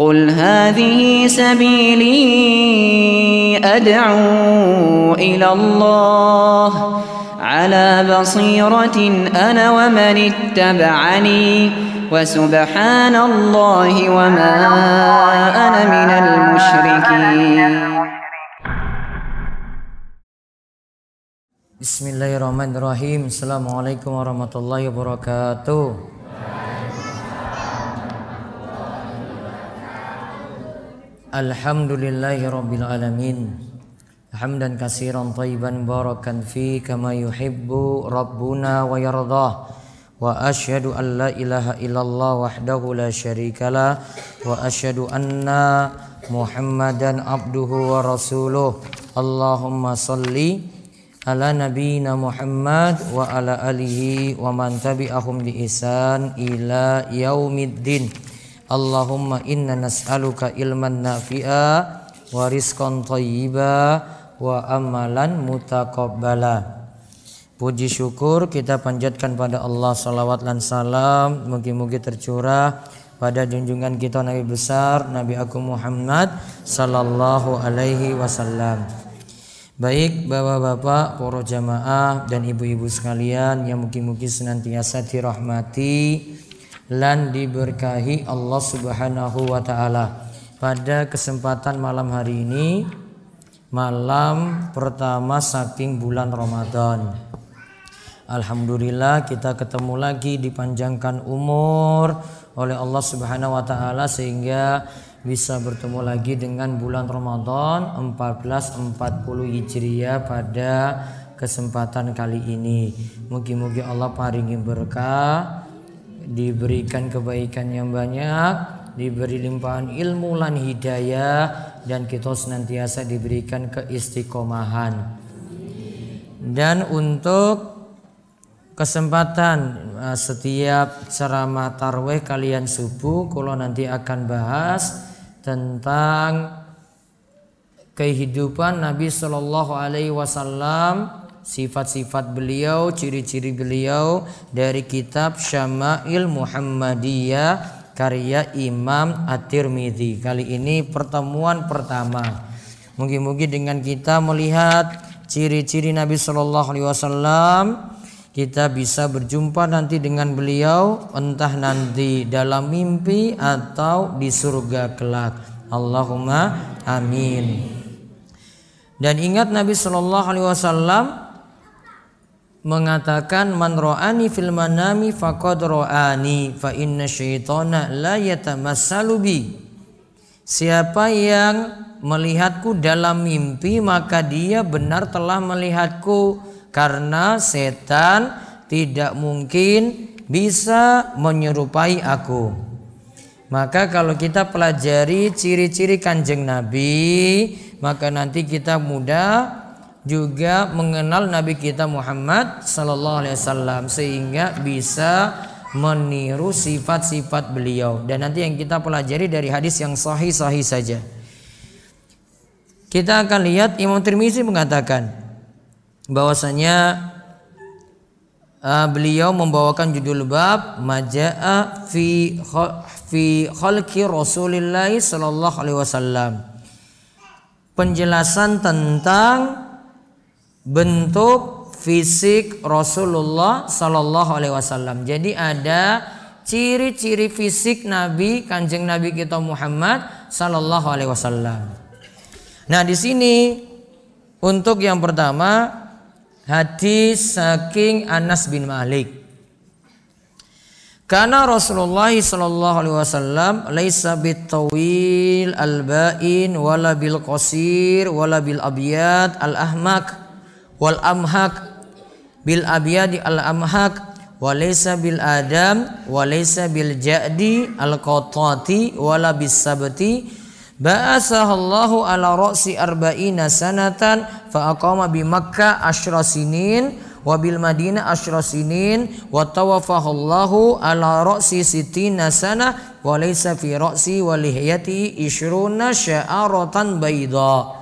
قل هذه سبيلي أدعو إلى الله على بصيرة أنا ومن اتبعني وسبحان الله وما أنا من المشركين بسم الله الرحمن الرحيم السلام عليكم ورحمة الله وبركاته Alhamdulillahi Rabbil Alamin Hamdan kasiran tayyiban barakan fi kama yuhibbu Rabbuna wa yardah Wa ashadu an la ilaha illallah wahdahu la syarikala Wa ashadu anna muhammadan abduhu wa rasuluh Allahumma salli ala nabiyina Muhammad wa ala alihi wa man tabi'ahum di isan ila yaumiddin Allahumma inna nas'aluka ilman nafi'a wa rizqan thayyiba wa amalan mutaqabbala. Puji syukur kita panjatkan pada Allah salawat dan salam mugi-mugi tercurah pada junjungan kita Nabi besar Nabi aku Muhammad sallallahu alaihi wasallam. Baik bapak-bapak, para jamaah dan ibu-ibu sekalian yang mungkin-mungkin senantiasa dirahmati lan diberkahi Allah Subhanahu wa taala. Pada kesempatan malam hari ini malam pertama saking bulan Ramadan. Alhamdulillah kita ketemu lagi dipanjangkan umur oleh Allah Subhanahu wa taala sehingga bisa bertemu lagi dengan bulan Ramadan 1440 Hijriah pada kesempatan kali ini. Mugi-mugi Allah paringi berkah diberikan kebaikan yang banyak, diberi limpahan ilmu dan hidayah dan kita senantiasa diberikan keistiqomahan. Dan untuk kesempatan eh, setiap ceramah tarweh kalian subuh kalau nanti akan bahas tentang kehidupan Nabi Shallallahu Alaihi Wasallam sifat-sifat beliau, ciri-ciri beliau dari kitab Syama'il Muhammadiyah karya Imam At-Tirmidzi. Kali ini pertemuan pertama. Mungkin-mungkin dengan kita melihat ciri-ciri Nabi Shallallahu alaihi wasallam kita bisa berjumpa nanti dengan beliau entah nanti dalam mimpi atau di surga kelak. Allahumma amin. Dan ingat Nabi Shallallahu alaihi wasallam mengatakan man ro'ani fil manami faqad ro'ani fa inna syaitana la yatamassalu Siapa yang melihatku dalam mimpi maka dia benar telah melihatku karena setan tidak mungkin bisa menyerupai aku. Maka kalau kita pelajari ciri-ciri kanjeng Nabi, maka nanti kita mudah juga mengenal Nabi kita Muhammad Sallallahu Alaihi Wasallam sehingga bisa meniru sifat-sifat beliau dan nanti yang kita pelajari dari hadis yang sahih-sahih saja. Kita akan lihat Imam Tirmizi mengatakan bahwasanya uh, beliau membawakan judul bab majaa fi fi khalqi Rasulillah sallallahu alaihi wasallam. Penjelasan tentang bentuk fisik Rasulullah Sallallahu Alaihi Wasallam. Jadi ada ciri-ciri fisik Nabi Kanjeng Nabi kita Muhammad Sallallahu Alaihi Wasallam. Nah di sini untuk yang pertama hadis saking Anas bin Malik. Karena Rasulullah sallallahu alaihi wasallam laisa bitawil albain wala bil qasir wala bil abiyat al ahmak wal amhak bil abyadi al amhak walaysa bil adam walaysa bil jadi al qatati wala bis sabati ba'asahallahu ala ra'si arba'ina sanatan aqama bi makkah asyra sinin wa bil madinah asyra sinin wa tawafahallahu ala ra'si sitina sana walaysa fi ra'si walihyati isyruna sya'aratan bayda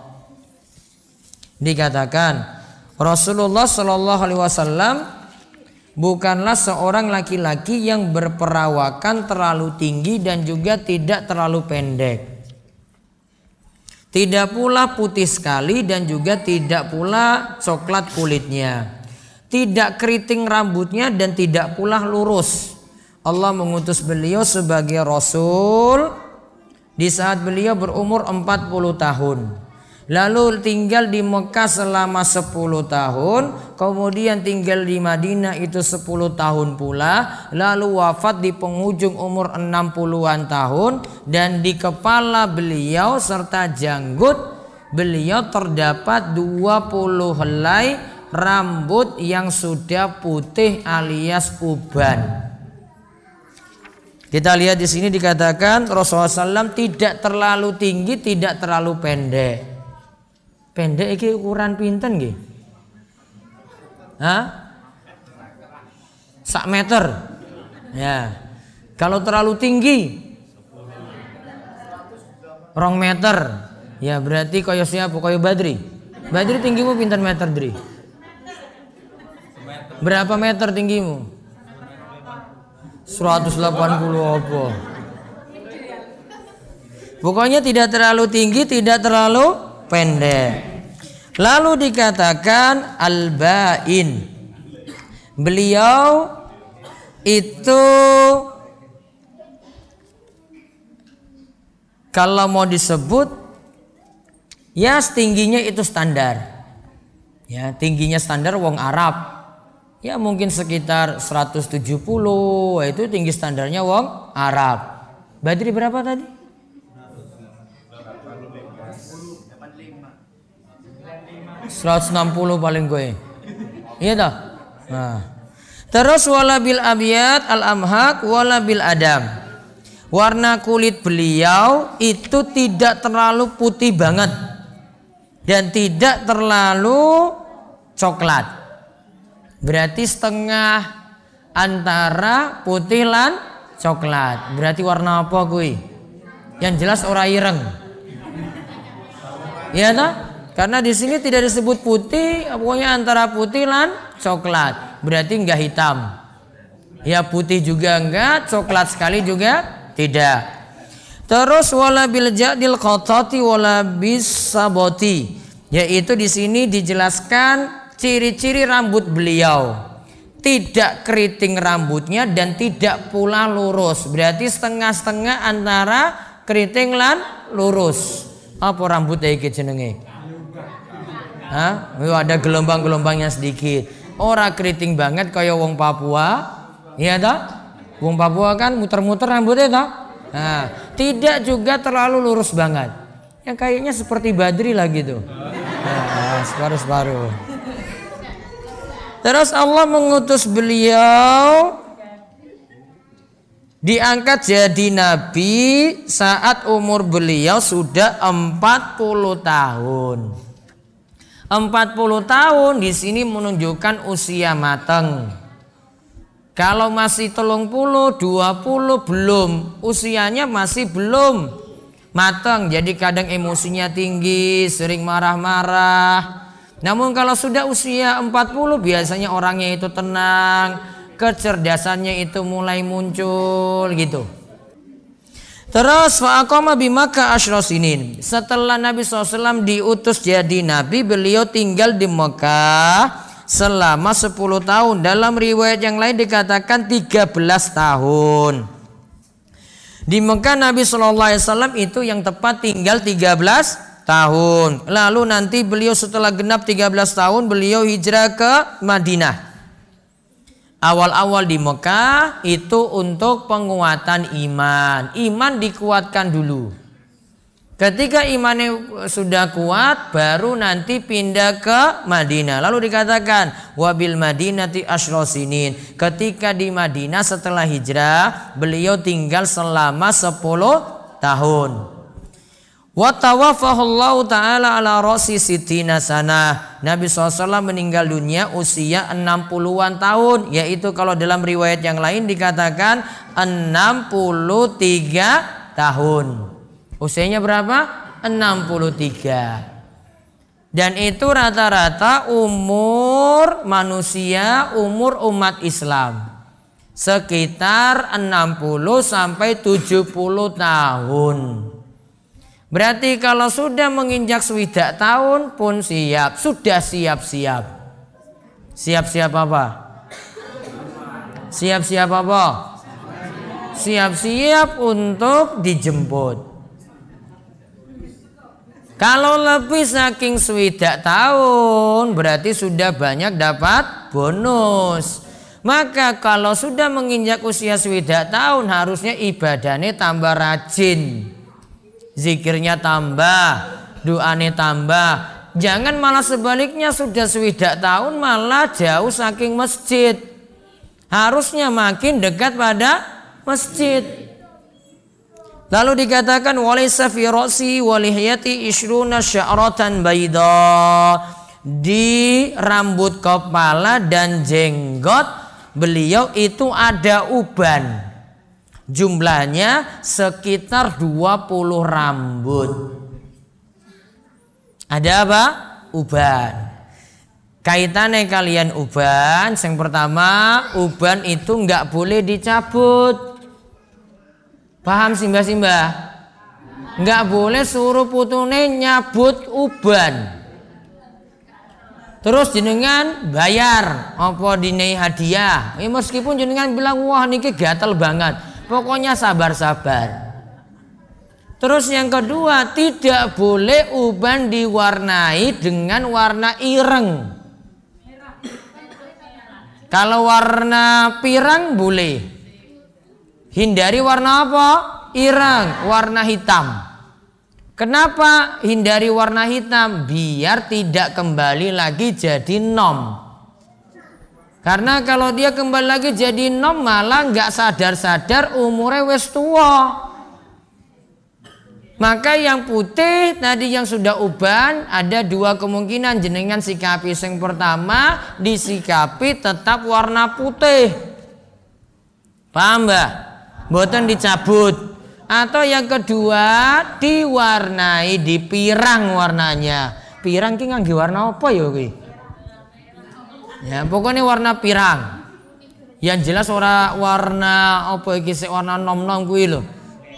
dikatakan Rasulullah Shallallahu Alaihi Wasallam bukanlah seorang laki-laki yang berperawakan terlalu tinggi dan juga tidak terlalu pendek. Tidak pula putih sekali dan juga tidak pula coklat kulitnya. Tidak keriting rambutnya dan tidak pula lurus. Allah mengutus beliau sebagai rasul di saat beliau berumur 40 tahun. Lalu tinggal di Mekah selama 10 tahun, kemudian tinggal di Madinah itu 10 tahun pula, lalu wafat di penghujung umur 60-an tahun dan di kepala beliau serta janggut beliau terdapat 20 helai rambut yang sudah putih alias uban. Kita lihat di sini dikatakan Rasulullah SAW tidak terlalu tinggi, tidak terlalu pendek. Pendek iki ukuran pinten nggih? Hah? Sak meter. Ya. Kalau terlalu tinggi 2 meter. Ya berarti kaya siapa? Kaya Badri. Badri tinggimu pinten meter, Dri? Berapa meter tinggimu? 180 apa? Pokoknya tidak terlalu tinggi, tidak terlalu pendek. Lalu dikatakan al-bain. Beliau itu kalau mau disebut ya tingginya itu standar. Ya, tingginya standar wong Arab. Ya mungkin sekitar 170 itu tinggi standarnya wong Arab. Badri berapa tadi? 160 paling gue. Iya toh? Nah. Terus wala bil abiyat al amhak wala bil adam. Warna kulit beliau itu tidak terlalu putih banget dan tidak terlalu coklat. Berarti setengah antara putih lan coklat. Berarti warna apa gue? Yang jelas ora ireng. Iya toh? Karena di sini tidak disebut putih, pokoknya antara putih dan coklat. Berarti enggak hitam. Ya putih juga enggak, coklat sekali juga tidak. Terus wala bil jadil qatati wala bisaboti. Yaitu di sini dijelaskan ciri-ciri rambut beliau. Tidak keriting rambutnya dan tidak pula lurus. Berarti setengah-setengah antara keriting dan lurus. Apa rambut iki jenenge? Hah? ada gelombang-gelombangnya sedikit. orang keriting banget kayak wong Papua. Iya tak? Wong Papua kan muter-muter rambutnya toh? Nah, tidak juga terlalu lurus banget. yang kayaknya seperti Badri lah gitu. Nah, separuh-separuh. Terus Allah mengutus beliau Diangkat jadi nabi saat umur beliau sudah 40 tahun. 40 tahun di sini menunjukkan usia mateng. Kalau masih telung puluh, dua puluh belum, usianya masih belum mateng. Jadi kadang emosinya tinggi, sering marah-marah. Namun kalau sudah usia empat puluh, biasanya orangnya itu tenang, kecerdasannya itu mulai muncul gitu. Terus fa'akoma bimaka ashrosinin. Setelah Nabi SAW diutus jadi Nabi, beliau tinggal di Mekah selama 10 tahun. Dalam riwayat yang lain dikatakan 13 tahun. Di Mekah Nabi SAW itu yang tepat tinggal 13 tahun. Lalu nanti beliau setelah genap 13 tahun beliau hijrah ke Madinah awal-awal di Mekah itu untuk penguatan iman. Iman dikuatkan dulu. Ketika imannya sudah kuat, baru nanti pindah ke Madinah. Lalu dikatakan, wabil Madinati asrosinin. Ketika di Madinah setelah hijrah, beliau tinggal selama 10 tahun. Watawafahullahu ta'ala ala rosi sitina sana. Nabi SAW meninggal dunia usia 60-an tahun. Yaitu kalau dalam riwayat yang lain dikatakan 63 tahun. Usianya berapa? 63. Dan itu rata-rata umur manusia, umur umat Islam. Sekitar 60 sampai 70 tahun. Berarti kalau sudah menginjak swidak tahun pun siap, sudah siap-siap. Siap-siap apa? Siap-siap apa? Siap-siap untuk dijemput. Kalau lebih saking swidak tahun berarti sudah banyak dapat bonus. Maka kalau sudah menginjak usia swidak tahun harusnya ibadahnya tambah rajin zikirnya tambah, doane tambah. Jangan malah sebaliknya sudah sewidak tahun malah jauh saking masjid. Harusnya makin dekat pada masjid. Lalu dikatakan wali fi ra'si wa lihyati sya'ratan bayda. Di rambut kepala dan jenggot beliau itu ada uban. Jumlahnya sekitar 20 rambut. Ada apa? Uban. Kaitannya kalian uban, yang pertama uban itu nggak boleh dicabut. Paham simbah-simbah? Nggak boleh suruh putune nyabut uban. Terus jenengan bayar apa dini hadiah. Ya, meskipun jenengan bilang wah niki gatel banget. Pokoknya sabar-sabar. Terus yang kedua, tidak boleh uban diwarnai dengan warna ireng. Kalau warna pirang boleh. Hindari warna apa? Ireng, warna hitam. Kenapa hindari warna hitam? Biar tidak kembali lagi jadi nom. Karena kalau dia kembali lagi jadi nom malah nggak sadar-sadar umurnya wis tua. Maka yang putih tadi yang sudah uban ada dua kemungkinan jenengan sikapi Yang pertama disikapi tetap warna putih. Paham mbak? Boten dicabut. Atau yang kedua diwarnai dipirang warnanya. Pirang ki ngangge warna apa ya kuwi? ya pokoknya warna pirang yang jelas ora warna apa iki sik warna nom-nom kuwi lho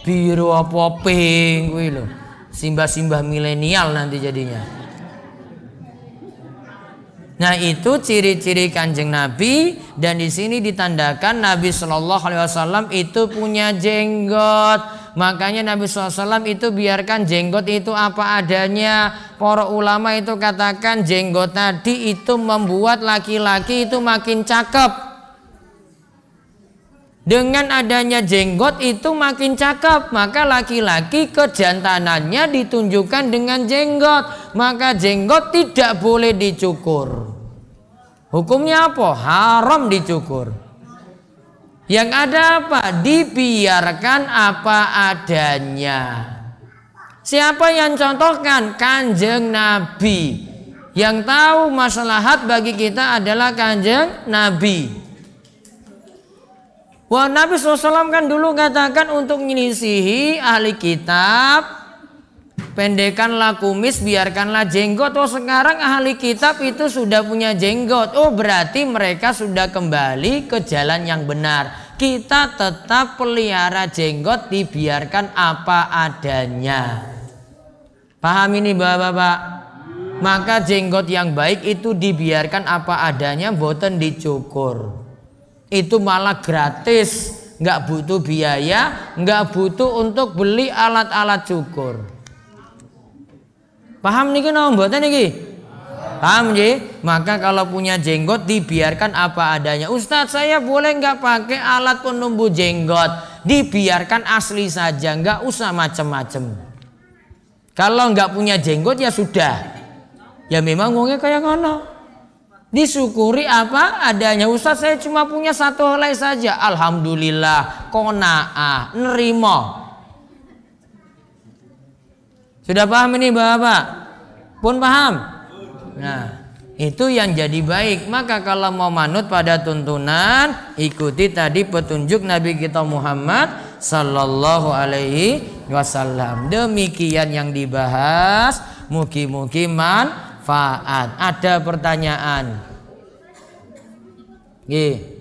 biru apa pink kuwi lho simbah-simbah milenial nanti jadinya Nah itu ciri-ciri kanjeng Nabi dan di sini ditandakan Nabi Shallallahu Alaihi Wasallam itu punya jenggot makanya Nabi SAW itu biarkan jenggot itu apa adanya para ulama itu katakan jenggot tadi itu membuat laki-laki itu makin cakep dengan adanya jenggot itu makin cakep maka laki-laki kejantanannya ditunjukkan dengan jenggot maka jenggot tidak boleh dicukur hukumnya apa haram dicukur yang ada apa? Dibiarkan apa adanya. Siapa yang contohkan? Kanjeng Nabi. Yang tahu masalah maslahat bagi kita adalah kanjeng Nabi. Wah Nabi SAW kan dulu katakan untuk menyelisihi ahli kitab Pendekanlah kumis biarkanlah jenggot Oh sekarang ahli kitab itu sudah punya jenggot Oh berarti mereka sudah kembali ke jalan yang benar kita tetap pelihara jenggot dibiarkan apa adanya. Paham ini bapak-bapak? Maka jenggot yang baik itu dibiarkan apa adanya, boten dicukur. Itu malah gratis, nggak butuh biaya, nggak butuh untuk beli alat-alat cukur. Paham nih napa mboten nih Paham ya? Maka kalau punya jenggot dibiarkan apa adanya. Ustadz saya boleh nggak pakai alat penumbuh jenggot? Dibiarkan asli saja, nggak usah macem-macem. Kalau nggak punya jenggot ya sudah. Ya memang ngomongnya kayak ngono. Disyukuri apa adanya. Ustaz saya cuma punya satu helai saja. Alhamdulillah. Kona'ah. Nerimo. Sudah paham ini Bapak? Pun paham? Nah, itu yang jadi baik. Maka kalau mau manut pada tuntunan, ikuti tadi petunjuk Nabi kita Muhammad sallallahu alaihi wasallam. Demikian yang dibahas, mugi-mugi manfaat. Ada pertanyaan? Nggih.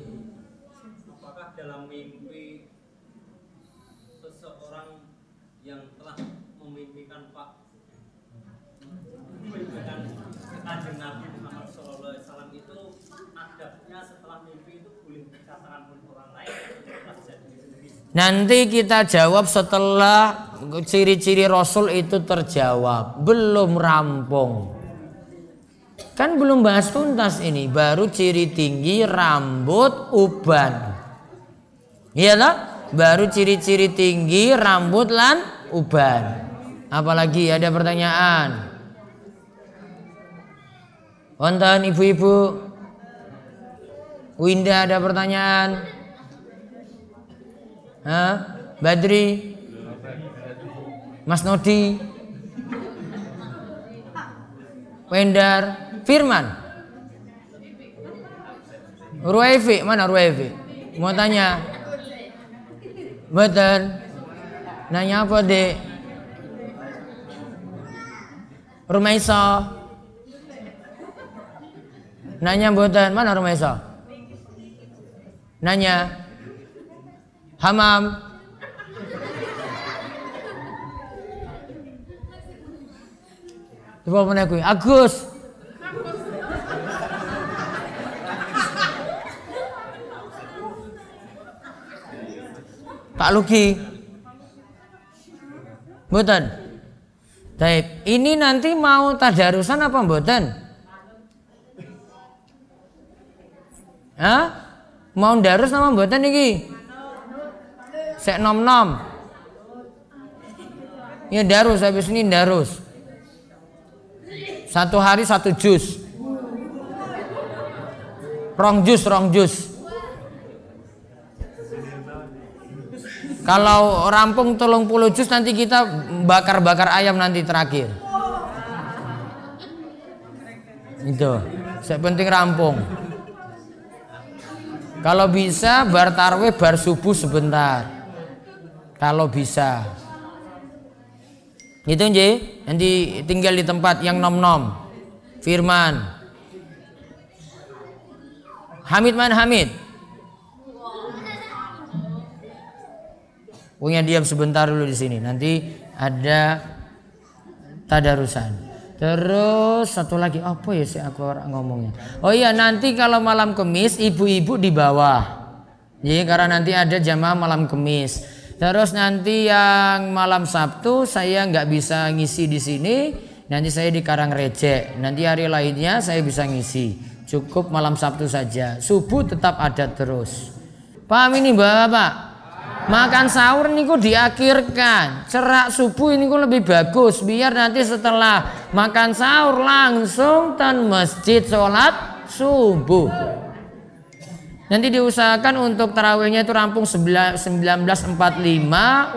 Nanti kita jawab setelah ciri-ciri Rasul itu terjawab. Belum rampung. Kan belum bahas tuntas ini. Baru ciri tinggi, rambut, uban. Iya tak? Baru ciri-ciri tinggi, rambut, lan, uban. Apalagi ada pertanyaan? Wonton ibu-ibu Winda ada pertanyaan? Hah? Badri? Mas Nodi? Wendar? Firman? Ruwevi? Mana Ruwevi? Mau tanya? Betul? Nanya apa dek? Rumah Nanya buatan mana rumah Iso? nanya hamam Coba mana gue, Agus. Pak Luki. Mboten. Taib. ini nanti mau tadarusan apa mboten? Hah? Mau darus nama buatan iki? Sek nom-nom. Ya darus habis ini darus. Satu hari satu jus. Rong jus, rong jus. Kalau rampung tolong puluh jus nanti kita bakar-bakar ayam nanti terakhir. Itu. Saya penting rampung. Kalau bisa bar tarwe bar subuh sebentar. Kalau bisa. Itu nje, nanti tinggal di tempat yang nom-nom. Firman. Hamid man Hamid. Punya diam sebentar dulu di sini. Nanti ada tadarusan. Terus satu lagi apa ya sih aku orang ngomongnya. Oh iya nanti kalau malam kemis ibu-ibu di bawah. Jadi iya, karena nanti ada jamaah malam kemis. Terus nanti yang malam Sabtu saya nggak bisa ngisi di sini. Nanti saya di Karang Karangrecek. Nanti hari lainnya saya bisa ngisi. Cukup malam Sabtu saja. Subuh tetap ada terus. Paham ini Bapak? Makan sahur niku diakhirkan. Cerak subuh niku lebih bagus biar nanti setelah makan sahur langsung tan masjid sholat subuh. Nanti diusahakan untuk tarawihnya itu rampung 19.45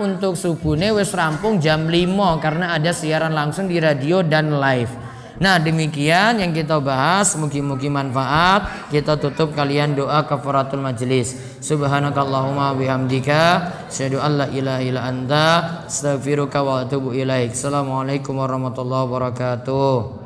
untuk subuhnya wis rampung jam 5 karena ada siaran langsung di radio dan live. Nah demikian yang kita bahas Mugi-mugi manfaat Kita tutup kalian doa kafaratul majlis Subhanakallahumma bihamdika Syahadu an la ilaha ila anta Astaghfiruka wa atubu ilaik Assalamualaikum warahmatullahi wabarakatuh